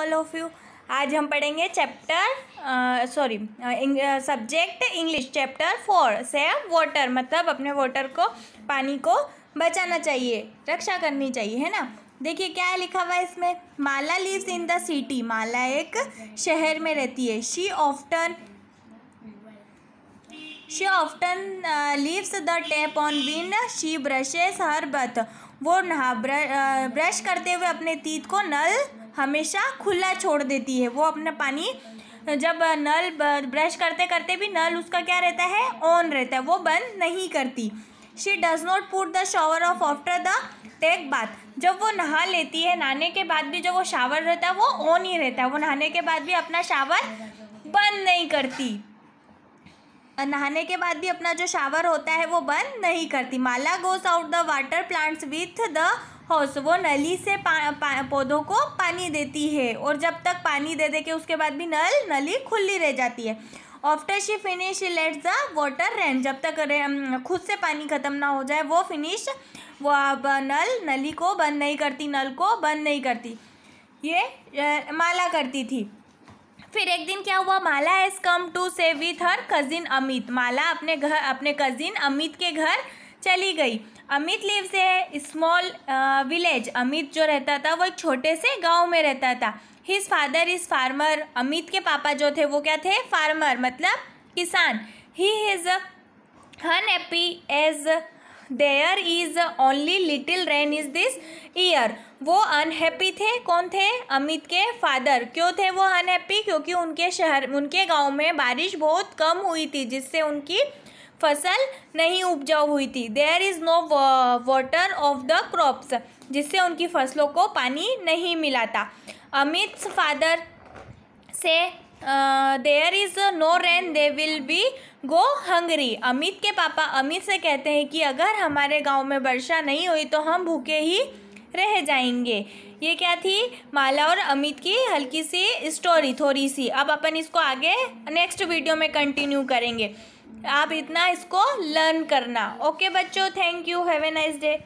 all of you आज हम पढ़ेंगे chapter sorry subject English chapter four save water मतलब अपने वाटर को पानी को बचाना चाहिए रक्षा करनी चाहिए है ना देखिए क्या है लिखा हुआ है इसमें Mala leaves in the city Mala एक शहर में रहती है she often she often leaves the tap on wind she brushes her bath वो नहा ब्रश करते हुए अपने तीत को नल हमेशा खुला छोड़ देती है वो अपना पानी जब नल ब्रश करते करते भी नल उसका क्या रहता है ऑन रहता है वो बंद नहीं करती she does not put the shower off after the take bath जब वो नहा लेती है नहाने के बाद भी जो वो शावर रहता है वो ऑन ही रहता है वो नहाने के बाद भी अपना शावर बंद नहीं करती नहाने के बाद भी अपना जो शावर होता है वो बंद नहीं करती Mala goes out the water plants with the house वो नली से पा, पा, पौधों को पानी देती है और जब तक पानी दे दे के उसके बाद भी नल नली खुली रह जाती है after she finish let the water rain जब तक खुद से पानी ख़त्म ना हो जाए वो फिनिश वो नल नली को बंद नहीं करती नल को बंद नहीं करती ये माला करती थी फिर एक दिन क्या हुआ Mala has come to see with her cousin Amit Mala अपने घर अपने कज़िन अमित के घर चली गई अमित लिव्स है स्मॉल विलेज अमित जो रहता था वो एक छोटे से गांव में रहता था his father is farmer Amit के पापा जो थे वो क्या थे फार्मर मतलब किसान he is unhappy as there is only little rain is this year वो अनहैप्पी थे कौन थे अमित के फादर क्यों थे वो अनहैप्पी क्योंकि उनके शहर उनके गांव में बारिश बहुत कम हुई थी जिससे उनकी फसल नहीं उपजाऊ हुई थी there is no water of the crops जिससे उनकी फसलों को पानी नहीं मिला था अमित फादर से there is no rain they will be go hungry Amit के पापा अमित से कहते हैं कि अगर हमारे गांव में वर्षा नहीं हुई तो हम भूखे ही रह जाएंगे ये क्या थी माला और अमित की हल्की सी स्टोरी थोड़ी सी अब अपन इसको आगे नेक्स्ट वीडियो में कंटिन्यू करेंगे आप इतना इसको लर्न करना ओके बच्चों thank you have a nice day